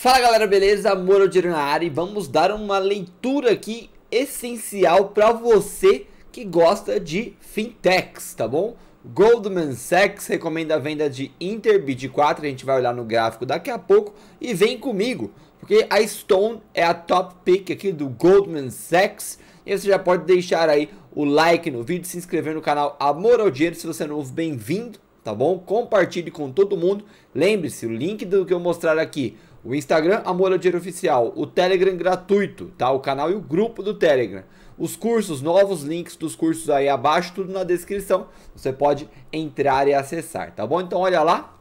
Fala galera, beleza? Moro Dinheiro na área e vamos dar uma leitura aqui essencial para você que gosta de fintechs, tá bom? Goldman Sachs recomenda a venda de Interbid 4 a gente vai olhar no gráfico daqui a pouco e vem comigo, porque a Stone é a top pick aqui do Goldman Sachs e você já pode deixar aí o like no vídeo, se inscrever no canal Amor ao Dinheiro, se você é novo, bem-vindo, tá bom? Compartilhe com todo mundo, lembre-se, o link do que eu mostrar aqui o Instagram, Amor ao Dinheiro Oficial. O Telegram gratuito, tá? O canal e o grupo do Telegram. Os cursos, novos links dos cursos aí abaixo, tudo na descrição. Você pode entrar e acessar, tá bom? Então olha lá,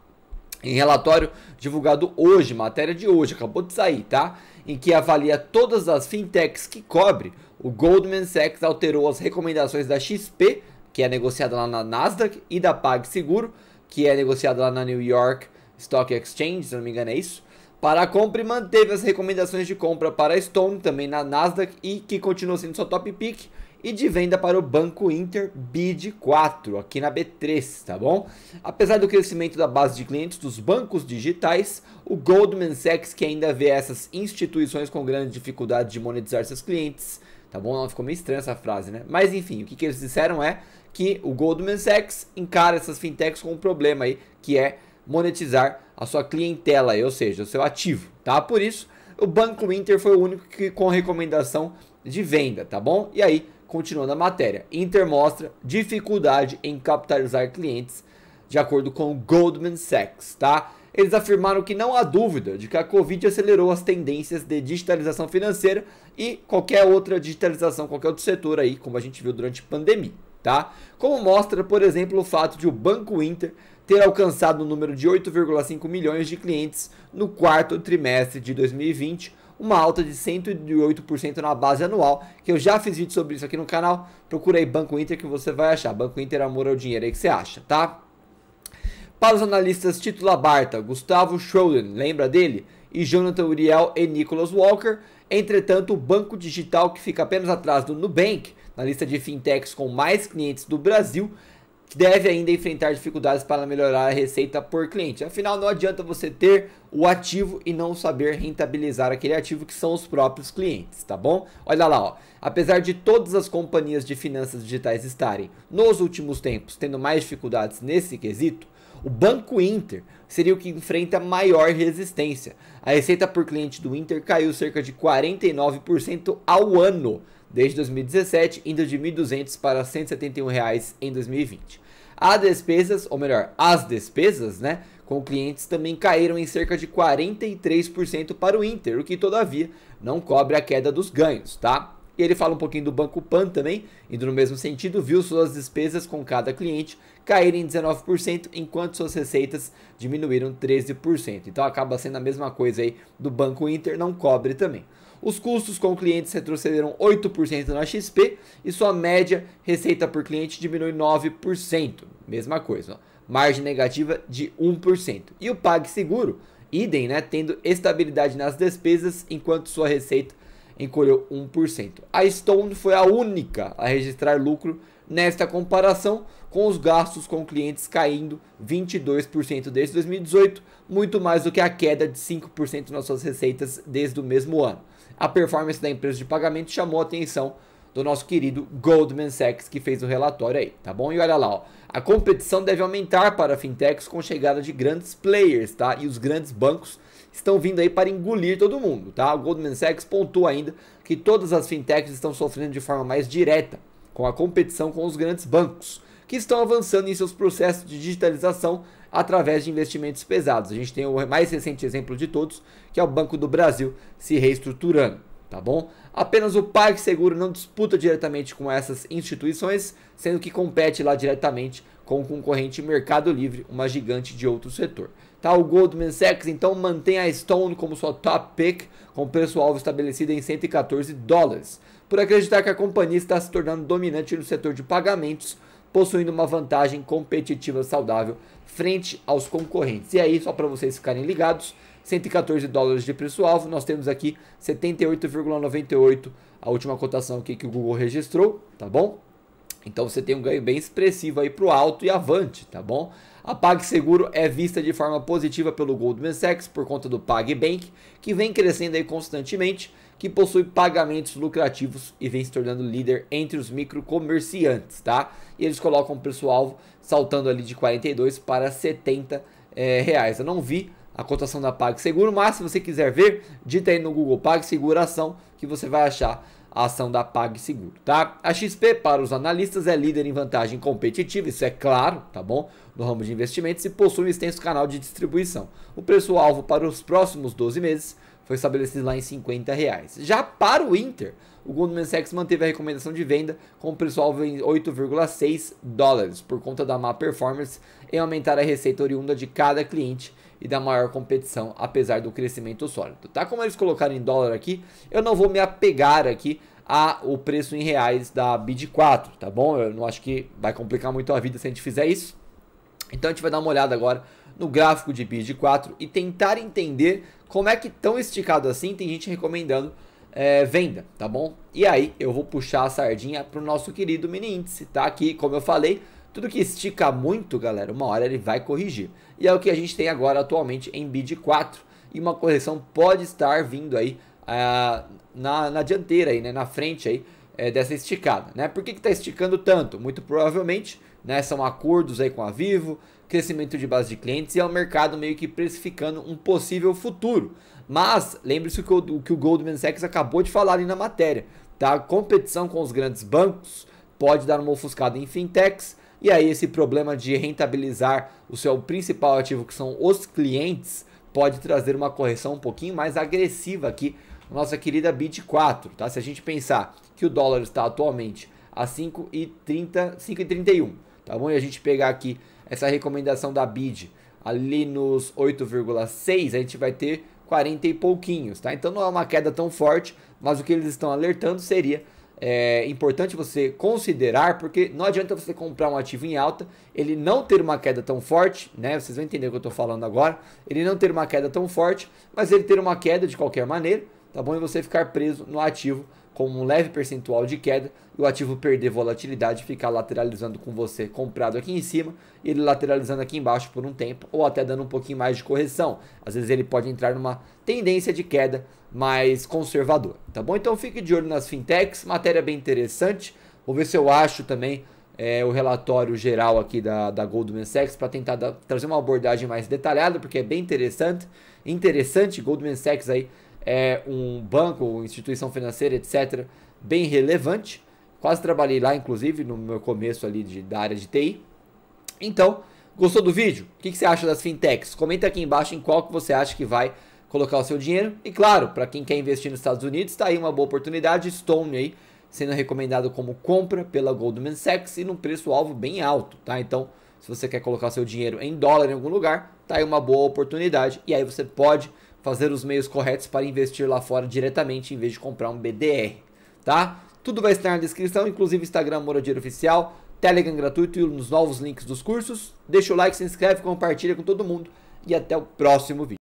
em relatório divulgado hoje, matéria de hoje, acabou de sair, tá? Em que avalia todas as fintechs que cobre, o Goldman Sachs alterou as recomendações da XP, que é negociada lá na Nasdaq, e da PagSeguro, que é negociada lá na New York Stock Exchange, se não me engano é isso, para a compra, manteve as recomendações de compra para a Stone, também na Nasdaq, e que continua sendo sua top pick, e de venda para o Banco Inter BID 4, aqui na B3, tá bom? Apesar do crescimento da base de clientes dos bancos digitais, o Goldman Sachs, que ainda vê essas instituições com grande dificuldade de monetizar seus clientes, tá bom? Não, ficou meio estranha essa frase, né? Mas enfim, o que, que eles disseram é que o Goldman Sachs encara essas fintechs com um problema aí, que é monetizar a sua clientela, ou seja, o seu ativo, tá? Por isso, o Banco Inter foi o único que com recomendação de venda, tá bom? E aí, continuando a matéria, Inter mostra dificuldade em capitalizar clientes, de acordo com o Goldman Sachs, tá? Eles afirmaram que não há dúvida de que a Covid acelerou as tendências de digitalização financeira e qualquer outra digitalização, qualquer outro setor aí, como a gente viu durante a pandemia, tá? Como mostra, por exemplo, o fato de o Banco Inter ter alcançado o um número de 8,5 milhões de clientes no quarto trimestre de 2020, uma alta de 108% na base anual, que eu já fiz vídeo sobre isso aqui no canal. Procura aí Banco Inter que você vai achar. Banco Inter Amor ao Dinheiro é aí que você acha, tá? Para os analistas Tito Labarta, Gustavo Schroden, lembra dele? E Jonathan Uriel e Nicholas Walker. Entretanto, o banco digital que fica apenas atrás do Nubank, na lista de fintechs com mais clientes do Brasil, deve ainda enfrentar dificuldades para melhorar a receita por cliente. Afinal, não adianta você ter o ativo e não saber rentabilizar aquele ativo que são os próprios clientes, tá bom? Olha lá, ó. apesar de todas as companhias de finanças digitais estarem nos últimos tempos tendo mais dificuldades nesse quesito, o Banco Inter seria o que enfrenta maior resistência. A receita por cliente do Inter caiu cerca de 49% ao ano desde 2017, indo de R$ 1.200 para R$ 171 reais em 2020. As despesas, ou melhor, as despesas, né, com clientes também caíram em cerca de 43% para o Inter, o que todavia não cobre a queda dos ganhos, tá? E ele fala um pouquinho do Banco Pan também, indo no mesmo sentido, viu suas despesas com cada cliente caírem 19%, enquanto suas receitas diminuíram 13%. Então acaba sendo a mesma coisa aí do Banco Inter, não cobre também. Os custos com clientes retrocederam 8% na XP e sua média receita por cliente diminui 9%. Mesma coisa, ó. margem negativa de 1%. E o PagSeguro, idem, né, tendo estabilidade nas despesas enquanto sua receita encolheu 1%. A Stone foi a única a registrar lucro nesta comparação, com os gastos com clientes caindo 22% desde 2018, muito mais do que a queda de 5% nas suas receitas desde o mesmo ano. A performance da empresa de pagamento chamou a atenção do nosso querido Goldman Sachs que fez o relatório aí, tá bom? E olha lá, ó. A competição deve aumentar para fintechs com chegada de grandes players, tá? E os grandes bancos estão vindo aí para engolir todo mundo, tá? O Goldman Sachs pontuou ainda que todas as fintechs estão sofrendo de forma mais direta com a competição com os grandes bancos que estão avançando em seus processos de digitalização através de investimentos pesados. A gente tem o mais recente exemplo de todos, que é o Banco do Brasil se reestruturando, tá bom? Apenas o PagSeguro não disputa diretamente com essas instituições, sendo que compete lá diretamente com o concorrente Mercado Livre, uma gigante de outro setor. Tá, o Goldman Sachs então mantém a Stone como sua top pick, com preço-alvo estabelecido em 114 dólares, por acreditar que a companhia está se tornando dominante no setor de pagamentos, possuindo uma vantagem competitiva saudável frente aos concorrentes. E aí, só para vocês ficarem ligados, 114 dólares de preço-alvo, nós temos aqui 78,98 a última cotação aqui que o Google registrou, tá bom? Então você tem um ganho bem expressivo aí para o alto e avante, tá bom? A PagSeguro é vista de forma positiva pelo Goldman Sachs por conta do PagBank, que vem crescendo aí constantemente, que possui pagamentos lucrativos e vem se tornando líder entre os microcomerciantes, tá? E eles colocam o preço-alvo saltando ali de 42 para 70 é, eh, reais. Eu não vi a cotação da PagSeguro, mas se você quiser ver, dita aí no Google PagSeguro ação que você vai achar a ação da PagSeguro, tá? A XP para os analistas é líder em vantagem competitiva, isso é claro, tá bom? No ramo de investimentos e possui um extenso canal de distribuição. O preço-alvo para os próximos 12 meses foi estabelecido lá em 50 reais. Já para o Inter, o Goldman Sachs manteve a recomendação de venda com o preço-alvo em 8,6 dólares, por conta da má performance em aumentar a receita oriunda de cada cliente e da maior competição, apesar do crescimento sólido. Tá como eles colocaram em dólar aqui, eu não vou me apegar aqui a o preço em reais da BID 4, tá bom? Eu não acho que vai complicar muito a vida se a gente fizer isso. Então a gente vai dar uma olhada agora no gráfico de BID4 e tentar entender como é que tão esticado assim tem gente recomendando é, venda, tá bom? E aí eu vou puxar a sardinha para o nosso querido mini índice, tá? Aqui, como eu falei, tudo que estica muito, galera, uma hora ele vai corrigir. E é o que a gente tem agora atualmente em BID4. E uma correção pode estar vindo aí ah, na, na dianteira, aí, né? na frente aí, é, dessa esticada. Né? Por que está esticando tanto? Muito provavelmente né, são acordos aí com a Vivo, crescimento de base de clientes e é o um mercado meio que precificando um possível futuro. Mas lembre-se que o que o Goldman Sachs acabou de falar ali na matéria. Tá? A competição com os grandes bancos pode dar uma ofuscada em fintechs, e aí esse problema de rentabilizar o seu principal ativo, que são os clientes, pode trazer uma correção um pouquinho mais agressiva aqui nossa querida Bit 4, tá? Se a gente pensar que o dólar está atualmente a 5,30, 5,31, tá bom? E a gente pegar aqui essa recomendação da BID ali nos 8,6, a gente vai ter 40 e pouquinhos, tá? Então não é uma queda tão forte, mas o que eles estão alertando seria é importante você considerar, porque não adianta você comprar um ativo em alta, ele não ter uma queda tão forte, né? Vocês vão entender o que eu estou falando agora. Ele não ter uma queda tão forte, mas ele ter uma queda de qualquer maneira, tá bom? E você ficar preso no ativo com um leve percentual de queda e o ativo perder volatilidade, ficar lateralizando com você comprado aqui em cima, ele lateralizando aqui embaixo por um tempo ou até dando um pouquinho mais de correção. Às vezes ele pode entrar numa tendência de queda mais conservadora, tá bom? Então fique de olho nas fintechs, matéria bem interessante. Vou ver se eu acho também é, o relatório geral aqui da, da Goldman Sachs para tentar da, trazer uma abordagem mais detalhada, porque é bem interessante. Interessante, Goldman Sachs aí é um banco, instituição financeira, etc., bem relevante. Quase trabalhei lá, inclusive, no meu começo ali de, da área de TI. Então, gostou do vídeo? O que, que você acha das fintechs? Comenta aqui embaixo em qual que você acha que vai colocar o seu dinheiro. E claro, para quem quer investir nos Estados Unidos, está aí uma boa oportunidade. Stone aí sendo recomendado como compra pela Goldman Sachs e num preço-alvo bem alto, tá? Então, se você quer colocar seu dinheiro em dólar em algum lugar, tá aí uma boa oportunidade. E aí você pode fazer os meios corretos para investir lá fora diretamente em vez de comprar um BDR, tá? Tudo vai estar na descrição, inclusive Instagram Moura Oficial, Telegram gratuito e nos novos links dos cursos. Deixa o like, se inscreve, compartilha com todo mundo e até o próximo vídeo.